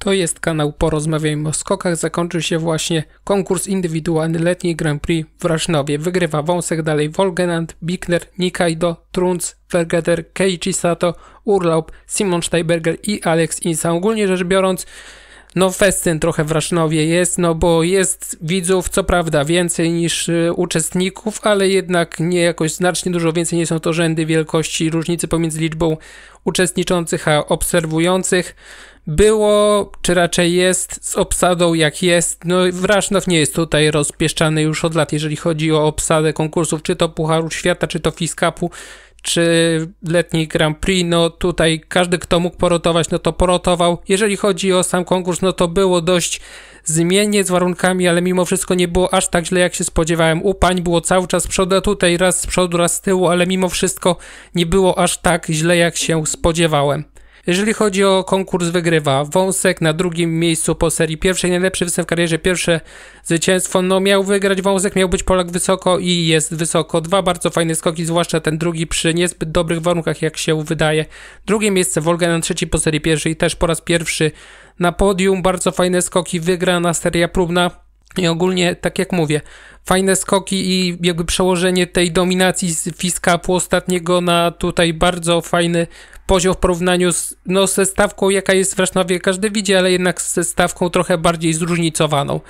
To jest kanał Porozmawiajmy o skokach. Zakończył się właśnie konkurs indywidualny letni Grand Prix w Rasznowie. Wygrywa Wąsek dalej Wolgenand, Bickner, Nikaido, Trunc, Vergeter, Keiichi Sato, Urlaub, Simon Steiberger i Alex Insa. Ogólnie rzecz biorąc, no festyn trochę w Rasznowie jest, no bo jest widzów, co prawda więcej niż y, uczestników, ale jednak nie jakoś znacznie dużo więcej, nie są to rzędy wielkości różnicy pomiędzy liczbą uczestniczących a obserwujących było, czy raczej jest, z obsadą jak jest. No, Wrasznow nie jest tutaj rozpieszczany już od lat, jeżeli chodzi o obsadę konkursów, czy to Pucharu Świata, czy to Fiskapu, czy letni Grand Prix. No tutaj każdy, kto mógł porotować, no to porotował. Jeżeli chodzi o sam konkurs, no to było dość zmiennie z warunkami, ale mimo wszystko nie było aż tak źle, jak się spodziewałem. U pań było cały czas z przodu, a tutaj raz z przodu, raz z tyłu, ale mimo wszystko nie było aż tak źle, jak się spodziewałem. Jeżeli chodzi o konkurs, wygrywa Wąsek na drugim miejscu po serii pierwszej, najlepszy występ w karierze, pierwsze zwycięstwo. No miał wygrać Wąsek, miał być Polak wysoko i jest wysoko. Dwa bardzo fajne skoki, zwłaszcza ten drugi przy niezbyt dobrych warunkach, jak się wydaje. Drugie miejsce na trzeci po serii pierwszej, też po raz pierwszy na podium. Bardzo fajne skoki, wygrana seria próbna. I ogólnie, tak jak mówię, fajne skoki i jakby przełożenie tej dominacji z Fiska ostatniego na tutaj bardzo fajny poziom w porównaniu z, no, ze stawką, jaka jest w Rasznowie, każdy widzi, ale jednak ze stawką trochę bardziej zróżnicowaną.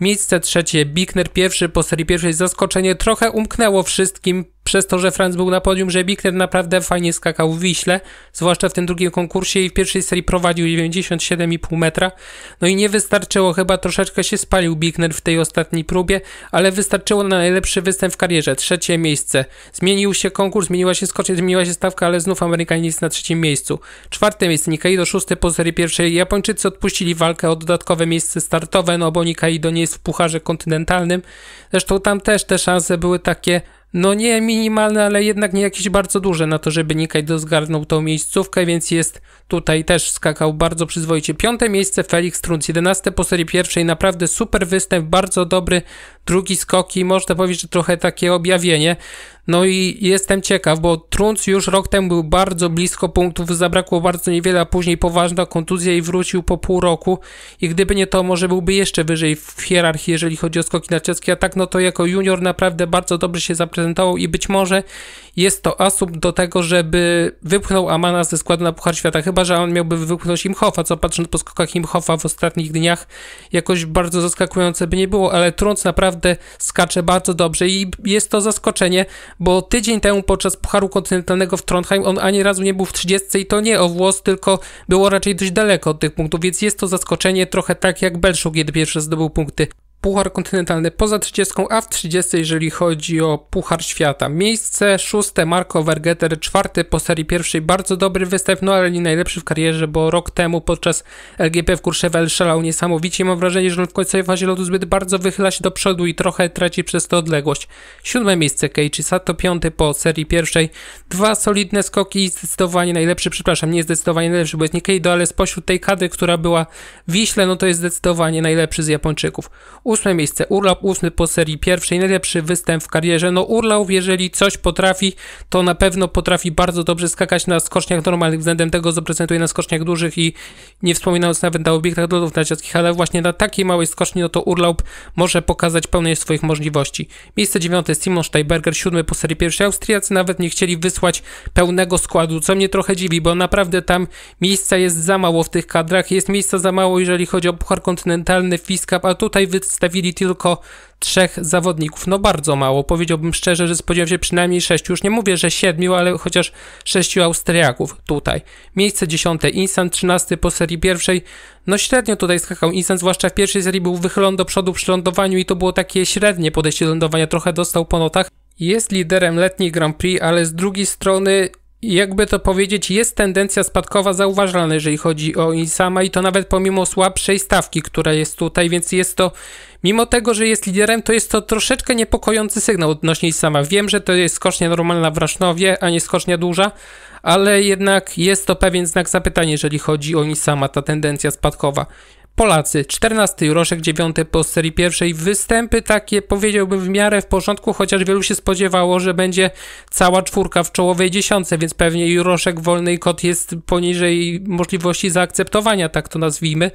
Miejsce trzecie, Bigner pierwszy po serii pierwszej zaskoczenie trochę umknęło wszystkim przez to, że Franz był na podium, że Bickner naprawdę fajnie skakał w Wiśle, zwłaszcza w tym drugim konkursie i w pierwszej serii prowadził 97,5 metra. No i nie wystarczyło, chyba troszeczkę się spalił Bickner w tej ostatniej próbie, ale wystarczyło na najlepszy występ w karierze, trzecie miejsce. Zmienił się konkurs, zmieniła się skocznie, zmieniła się stawka, ale znów Amerykanie jest na trzecim miejscu. Czwarte miejsce Nikaido, szóste po serii pierwszej. Japończycy odpuścili walkę o dodatkowe miejsce startowe, no bo Nikaido nie jest w pucharze kontynentalnym. Zresztą tam też te szanse były takie no nie minimalne, ale jednak nie jakieś bardzo duże na to, żeby nikaj dozgarnął tą miejscówkę, więc jest tutaj też skakał bardzo przyzwoicie. Piąte miejsce Felix Trunc, 11 po serii pierwszej, naprawdę super występ, bardzo dobry, drugi skoki, można powiedzieć, że trochę takie objawienie. No i jestem ciekaw, bo Trunc już rok temu był bardzo blisko punktów, zabrakło bardzo niewiele, a później poważna kontuzja i wrócił po pół roku. I gdyby nie to, może byłby jeszcze wyżej w hierarchii, jeżeli chodzi o skoki narciarskie. A tak, no to jako junior naprawdę bardzo dobrze się zaprezentował i być może jest to asup do tego, żeby wypchnął Amana ze składu na Puchar Świata. Chyba, że on miałby wypchnąć Imhoffa, co patrząc po skokach Imhoffa w ostatnich dniach jakoś bardzo zaskakujące by nie było, ale Trunc naprawdę skacze bardzo dobrze i jest to zaskoczenie, bo tydzień temu podczas Pucharu Kontynentalnego w Trondheim on ani razu nie był w 30 i to nie o włos, tylko było raczej dość daleko od tych punktów, więc jest to zaskoczenie trochę tak jak Belszuk, kiedy pierwszy zdobył punkty Puchar kontynentalny poza 30, a w 30 jeżeli chodzi o Puchar Świata. Miejsce szóste Marco Vergeter, czwarty po serii pierwszej, bardzo dobry występ, no ale nie najlepszy w karierze, bo rok temu podczas LGP w Kurszewel szalał niesamowicie. Mam wrażenie, że on w końcowej fazie lotu zbyt bardzo wychyla się do przodu i trochę traci przez to odległość. Siódme miejsce Keiichi Sato, piąty po serii pierwszej. Dwa solidne skoki i zdecydowanie najlepszy, przepraszam, nie zdecydowanie najlepszy, bo jest nie Keido, ale spośród tej kady, która była w Wiśle, no to jest zdecydowanie najlepszy z Japończyków Ósme miejsce Urlaub, ósmy po serii pierwszej, najlepszy występ w karierze. No Urlaub, jeżeli coś potrafi, to na pewno potrafi bardzo dobrze skakać na skoczniach normalnych, względem tego, co prezentuje na skoczniach dużych i nie wspominając nawet na obiektach lotów narciarskich, ale właśnie na takiej małej skoczni, no to Urlaub może pokazać pełne swoich możliwości. Miejsce dziewiąte Simon Steiberger, siódmy po serii pierwszej. Austriacy nawet nie chcieli wysłać pełnego składu, co mnie trochę dziwi, bo naprawdę tam miejsca jest za mało w tych kadrach, jest miejsca za mało, jeżeli chodzi o Puchar Kontynentalny, Fiskap, a tutaj wystarczy Stawili tylko trzech zawodników, no bardzo mało. Powiedziałbym szczerze, że spodziewałem się przynajmniej sześciu, już nie mówię, że siedmiu, ale chociaż sześciu Austriaków tutaj. Miejsce dziesiąte Instant, trzynasty po serii pierwszej. No średnio tutaj skakał Instant, zwłaszcza w pierwszej serii był wychylony do przodu przy lądowaniu i to było takie średnie podejście do lądowania, trochę dostał po notach. Jest liderem letniej Grand Prix, ale z drugiej strony jakby to powiedzieć, jest tendencja spadkowa zauważalna, jeżeli chodzi o Insama i to nawet pomimo słabszej stawki, która jest tutaj, więc jest to, mimo tego, że jest liderem, to jest to troszeczkę niepokojący sygnał odnośnie Insama. Wiem, że to jest skocznia normalna w Rasznowie, a nie skocznia duża, ale jednak jest to pewien znak zapytania, jeżeli chodzi o Insama, ta tendencja spadkowa. Polacy, 14 Juroszek, 9 po serii pierwszej. Występy takie powiedziałbym w miarę w porządku, chociaż wielu się spodziewało, że będzie cała czwórka w czołowej dziesiątce, więc pewnie Juroszek, Wolny i Kot jest poniżej możliwości zaakceptowania, tak to nazwijmy.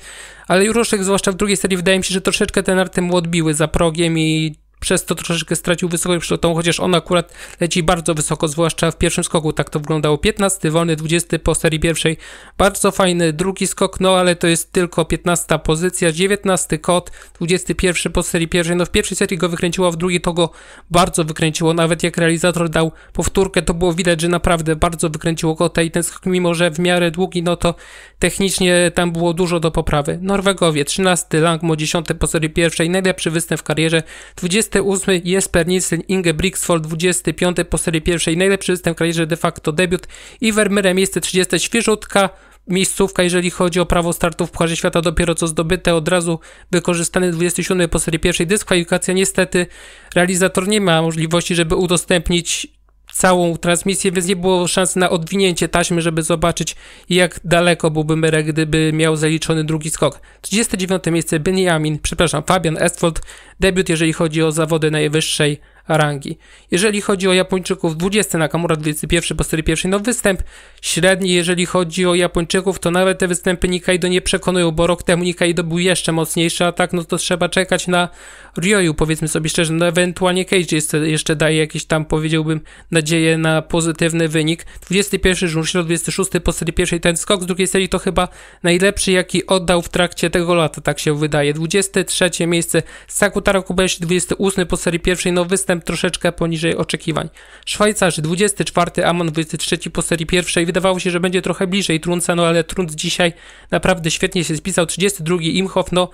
Ale Juroszek, zwłaszcza w drugiej serii, wydaje mi się, że troszeczkę te narty mu odbiły za progiem i przez to troszeczkę stracił wysokość tą chociaż on akurat leci bardzo wysoko, zwłaszcza w pierwszym skoku tak to wyglądało. 15 wolny, 20 po serii pierwszej, bardzo fajny drugi skok, no ale to jest tylko 15 pozycja, 19 kot, 21 po serii pierwszej, no w pierwszej serii go wykręciło, a w drugiej to go bardzo wykręciło, nawet jak realizator dał powtórkę, to było widać, że naprawdę bardzo wykręciło kota i ten skok, mimo że w miarę długi, no to technicznie tam było dużo do poprawy. Norwegowie, 13, Langmo, 10 po serii pierwszej, najlepszy występ w karierze, 20 28 Jesper Nielsen Ingebrigtsford 25 po serii pierwszej najlepszy kraju, że de facto debiut i Vermeer miejsce 30 świeżutka miejscówka, jeżeli chodzi o prawo startu w Pucharze Świata, dopiero co zdobyte, od razu wykorzystany 27 po serii pierwszej dyskwalifikacja. Niestety realizator nie ma możliwości, żeby udostępnić całą transmisję, więc nie było szans na odwinięcie taśmy, żeby zobaczyć, jak daleko byłby Mera, gdyby miał zaliczony drugi skok. 39 miejsce Benjamin, przepraszam, Fabian Estwold, debiut jeżeli chodzi o zawody najwyższej rangi. Jeżeli chodzi o Japończyków, 20 Nakamura, 21 po serii pierwszej, no występ średni. Jeżeli chodzi o Japończyków, to nawet te występy Nikaido nie przekonują, bo rok temu Nikaido był jeszcze mocniejszy, a tak no to trzeba czekać na Ryoyu, powiedzmy sobie szczerze, no ewentualnie Cage jeszcze, jeszcze daje jakieś tam, powiedziałbym, nadzieję na pozytywny wynik. 21 Junshiro, 26 po serii pierwszej, ten skok z drugiej serii to chyba najlepszy, jaki oddał w trakcie tego lata, tak się wydaje. 23 miejsce Sakutara Kobayashi, 28 po serii pierwszej, no występ postęp troszeczkę poniżej oczekiwań. Szwajcarzy 24, Amon 23 po serii pierwszej. Wydawało się, że będzie trochę bliżej Trunca, no ale Trunc dzisiaj naprawdę świetnie się spisał. 32, Imhoff, no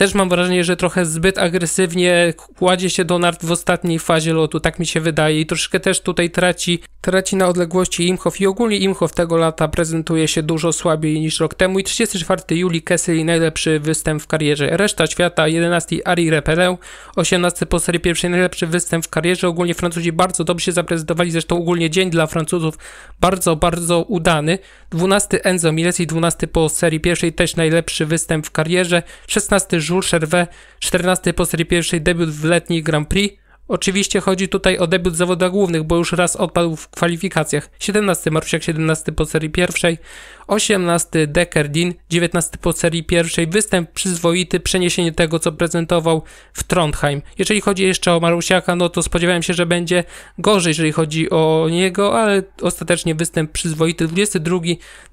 też mam wrażenie, że trochę zbyt agresywnie kładzie się Donard w ostatniej fazie lotu, tak mi się wydaje i troszkę też tutaj traci, traci na odległości Imhoff i ogólnie Imhoff tego lata prezentuje się dużo słabiej niż rok temu i 34 Juli Kessel najlepszy występ w karierze. Reszta świata 11 Ari Repeleu, 18 po serii pierwszej najlepszy występ w karierze. Ogólnie Francuzi bardzo dobrze się zaprezentowali, zresztą ogólnie dzień dla Francuzów bardzo, bardzo udany. 12 Enzo Miles i 12 po serii pierwszej też najlepszy występ w karierze. 16 Jules Chervet, 14 po serii pierwszej debiut w letniej Grand Prix. Oczywiście chodzi tutaj o debiut zawodów głównych, bo już raz odpadł w kwalifikacjach. 17 Marusiak, 17 po serii pierwszej. 18 Dekerdin, 19 po serii pierwszej, występ przyzwoity, przeniesienie tego, co prezentował w Trondheim. Jeżeli chodzi jeszcze o Marusiaka, no to spodziewałem się, że będzie gorzej, jeżeli chodzi o niego, ale ostatecznie występ przyzwoity. 22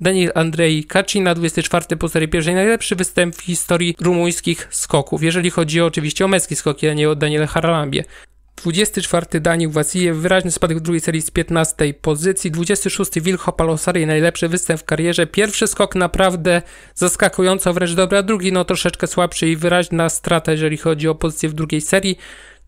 Daniel Andrei Kacina, 24 po serii pierwszej, najlepszy występ w historii rumuńskich skoków, jeżeli chodzi oczywiście o męskie skoki, a nie o Daniela Haralambie. 24 Daniel Wasiliew, wyraźny spadek w drugiej serii z 15 pozycji. 26 Wilcho Palosari, najlepszy występ w karierze. Pierwszy skok naprawdę zaskakująco, wręcz a Drugi no troszeczkę słabszy i wyraźna strata, jeżeli chodzi o pozycję w drugiej serii.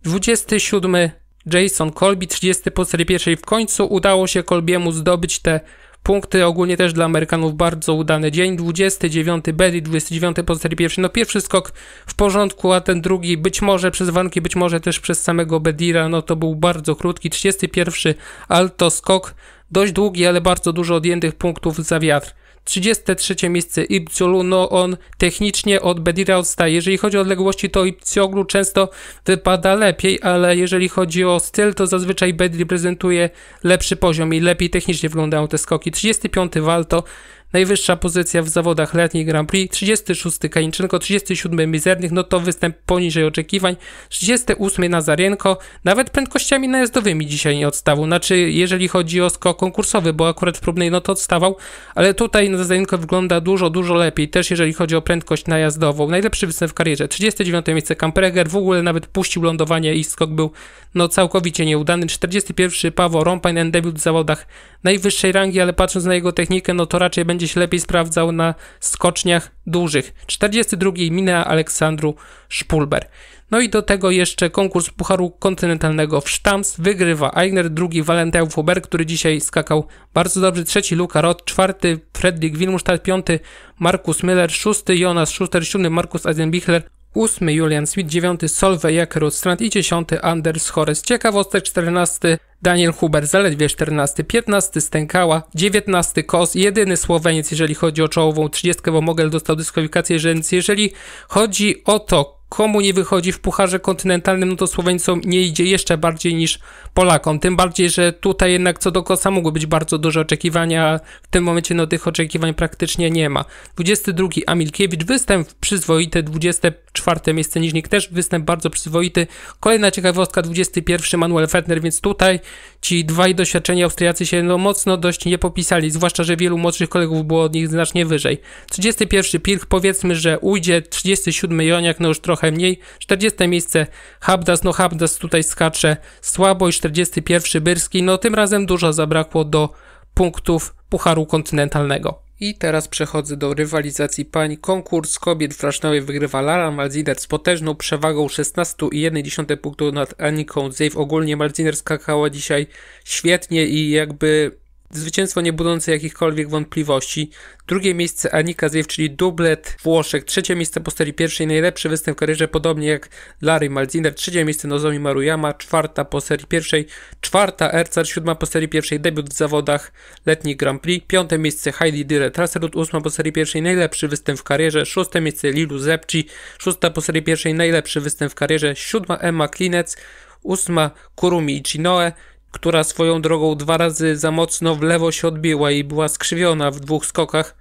27 Jason Colby, 30 po serii pierwszej. W końcu udało się Colbiemu zdobyć te Punkty ogólnie też dla Amerykanów bardzo udany dzień. 29 Belli, 29 pozostaje pierwszy. No pierwszy skok w porządku, a ten drugi być może przez Wanki, być może też przez samego Bedira, no to był bardzo krótki. 31 Alto skok, dość długi, ale bardzo dużo odjętych punktów za wiatr. 33 miejsce Ibzulu, no on technicznie od Bedira odstaje. Jeżeli chodzi o odległości, to Ibzoglu często wypada lepiej, ale jeżeli chodzi o styl, to zazwyczaj Bedir prezentuje lepszy poziom i lepiej technicznie wyglądają te skoki. 35 Walto, Najwyższa pozycja w zawodach letnich Grand Prix, 36 Kańczynko, 37 Mizernych, no to występ poniżej oczekiwań, 38 Nazarenko, nawet prędkościami najazdowymi dzisiaj nie odstawał, znaczy jeżeli chodzi o skok konkursowy, bo akurat w próbnej no to odstawał, ale tutaj Nazarenko wygląda dużo, dużo lepiej, też jeżeli chodzi o prędkość najazdową, najlepszy występ w karierze, 39 miejsce Kampreger, w ogóle nawet puścił lądowanie i skok był no całkowicie nieudany, 41 Paweł Rompainen, debiut w zawodach najwyższej rangi, ale patrząc na jego technikę, no to raczej będzie będzie się lepiej sprawdzał na skoczniach dużych. 42. Minea Aleksandru Szpulber. No i do tego jeszcze konkurs Pucharu Kontynentalnego w Sztams wygrywa Aigner, drugi Valentin Fuber, który dzisiaj skakał bardzo dobrze, trzeci Luka Roth, czwarty Fredrik Wilmusztat, piąty Markus Miller, szósty Jonas Schuster, siódmy Markus Eisenbichler, 8 Julian Smith, 9 Solveig jakerud i 10 Anders Chores. Ciekawostek 14 Daniel Huber zaledwie 14, 15 Stękała, 19 Kos, jedyny Słoweniec jeżeli chodzi o czołową 30, bo Mogel dostał dyskwalifikację, więc jeżeli chodzi o to, komu nie wychodzi w pucharze kontynentalnym, no to Słoweńcom nie idzie jeszcze bardziej niż Polakom. Tym bardziej, że tutaj jednak co do kosa mogły być bardzo duże oczekiwania, a w tym momencie no tych oczekiwań praktycznie nie ma. 22 Amilkiewicz, występ przyzwoity, 24 miejsce Niżnik też występ bardzo przyzwoity. Kolejna ciekawostka, 21 Manuel Fetner, więc tutaj ci dwaj doświadczeni Austriacy się no, mocno dość nie popisali, zwłaszcza, że wielu młodszych kolegów było od nich znacznie wyżej. 31 Pirch powiedzmy, że ujdzie, 37 Joniak no już trochę mniej, 40 miejsce Habdas, no Habdas tutaj skacze słabo i 41 Byrski, no tym razem dużo zabrakło do punktów Pucharu Kontynentalnego. I teraz przechodzę do rywalizacji pań. Konkurs kobiet w Rasznowie wygrywa Lara Malziner z potężną przewagą 16,1 punktu nad Aniką Zave. Ogólnie Malziner skakała dzisiaj świetnie i jakby Zwycięstwo nie budzące jakichkolwiek wątpliwości. Drugie miejsce Anika Ziew, czyli dublet Włoszek. Trzecie miejsce po serii pierwszej, najlepszy występ w karierze, podobnie jak Larry Malziner. Trzecie miejsce Nozomi Maruyama, czwarta po serii pierwszej, czwarta Ercar, siódma po serii pierwszej, debiut w zawodach letni Grand Prix. Piąte miejsce Heidi Dyre Traserut. ósma po serii pierwszej, najlepszy występ w karierze. Szóste miejsce Lilu Zepci, szósta po serii pierwszej, najlepszy występ w karierze. Siódma Emma Klinec, ósma Kurumi Ichinoe, która swoją drogą dwa razy za mocno w lewo się odbiła i była skrzywiona w dwóch skokach,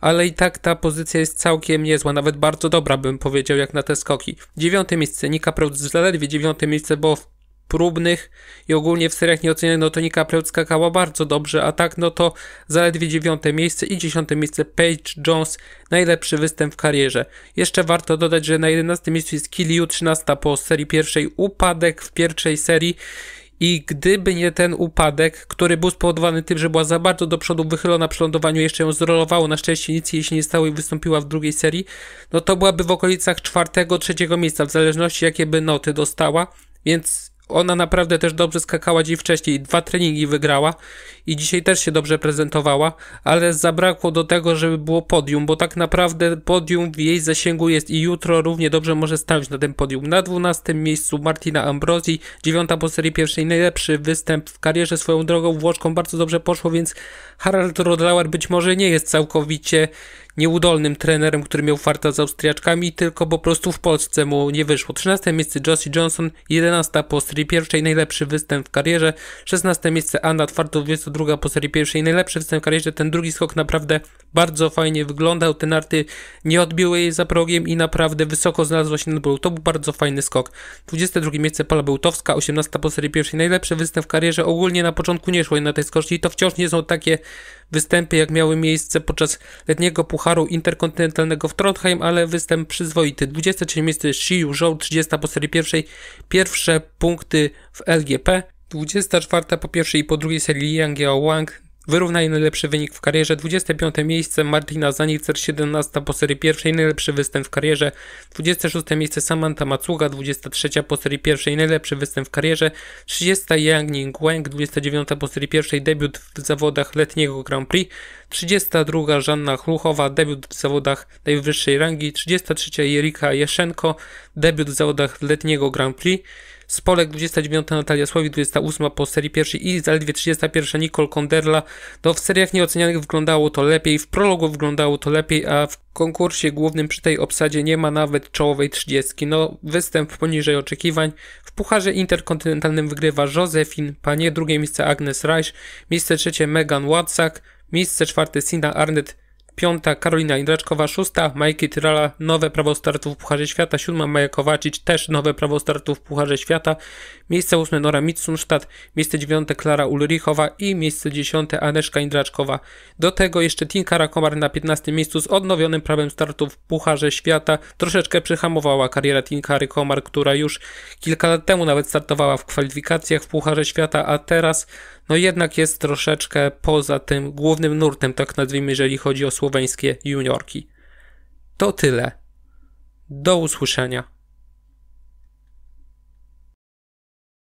ale i tak ta pozycja jest całkiem niezła, nawet bardzo dobra bym powiedział jak na te skoki. Dziewiąte miejsce, Nika Preutz zaledwie dziewiąte miejsce, bo w próbnych i ogólnie w seriach nieocenionych, no to Nika Preutz skakała bardzo dobrze, a tak no to zaledwie dziewiąte miejsce i dziesiąte miejsce Paige Jones, najlepszy występ w karierze. Jeszcze warto dodać, że na jedenastym miejscu jest Kiliu, 13 po serii pierwszej, upadek w pierwszej serii i gdyby nie ten upadek, który był spowodowany tym, że była za bardzo do przodu wychylona przy lądowaniu, jeszcze ją zrolowało, na szczęście nic jej się nie stało i wystąpiła w drugiej serii, no to byłaby w okolicach czwartego, trzeciego miejsca, w zależności jakie by noty dostała, więc ona naprawdę też dobrze skakała dzień wcześniej, dwa treningi wygrała i dzisiaj też się dobrze prezentowała, ale zabrakło do tego, żeby było podium, bo tak naprawdę podium w jej zasięgu jest i jutro równie dobrze może stanąć na tym podium. Na 12 miejscu Martina Ambrosi, dziewiąta po serii pierwszej, najlepszy występ w karierze swoją drogą Włoszką bardzo dobrze poszło, więc Harald Rodlauer być może nie jest całkowicie nieudolnym trenerem, który miał farta z Austriaczkami, tylko po prostu w Polsce mu nie wyszło. 13 miejsce Josie Johnson, 11 po serii pierwszej, najlepszy występ w karierze, 16 miejsce Anna Twardowiec, druga po serii pierwszej, najlepszy występ w karierze, ten drugi skok naprawdę bardzo fajnie wyglądał, te narty nie odbiły jej za progiem i naprawdę wysoko znalazła się na polu, to był bardzo fajny skok. 22 miejsce Pala Bełtowska, 18 po serii pierwszej, najlepszy występ w karierze, ogólnie na początku nie szło jej na tej skoczni, to wciąż nie są takie występy jak miały miejsce podczas letniego pucharu interkontynentalnego w Trondheim, ale występ przyzwoity. 23 miejsce Shiyu Zhou, 30 po serii pierwszej, pierwsze punkty w LGP. 24 po pierwszej i po drugiej serii Yang Yao Wang Wyrównaj najlepszy wynik w karierze, 25 miejsce Martina Zanicer, 17 po serii pierwszej, najlepszy występ w karierze, 26 miejsce Samantha Macuga, 23 po serii pierwszej, najlepszy występ w karierze, 30 Yang Ning Wang, 29 po serii pierwszej, debiut w zawodach letniego Grand Prix, 32 Żanna Chluchowa, debiut w zawodach najwyższej rangi, 33 Jerika Jeszenko, debiut w zawodach letniego Grand Prix, z Polek 29 Natalia Sławik, 28 po serii pierwszej i zaledwie 31 Nicole Konderla. No w seriach nieocenianych wyglądało to lepiej, w prologu wyglądało to lepiej, a w konkursie głównym przy tej obsadzie nie ma nawet czołowej 30. No występ poniżej oczekiwań. W Pucharze Interkontynentalnym wygrywa Josephine Panie, drugie miejsce Agnes Reich, miejsce trzecie Megan Watsak, Miejsce czwarte Sina Arnett Piąta Karolina Indraczkowa, szósta Majki Tyrala, nowe prawo startu w Pucharze Świata, siódma Maja Kowacic, też nowe prawo startu w Pucharze Świata, miejsce ósme Nora Mitsunstadt, miejsce dziewiąte Klara Ulrichowa i miejsce dziesiąte Aneszka Indraczkowa. Do tego jeszcze Tinka Rakomar na 15 miejscu z odnowionym prawem startu w Pucharze Świata. Troszeczkę przyhamowała kariera Tinka Rakomar, która już kilka lat temu nawet startowała w kwalifikacjach w Pucharze Świata, a teraz no jednak jest troszeczkę poza tym głównym nurtem, tak nazwijmy, jeżeli chodzi o słoweńskie juniorki. To tyle. Do usłyszenia.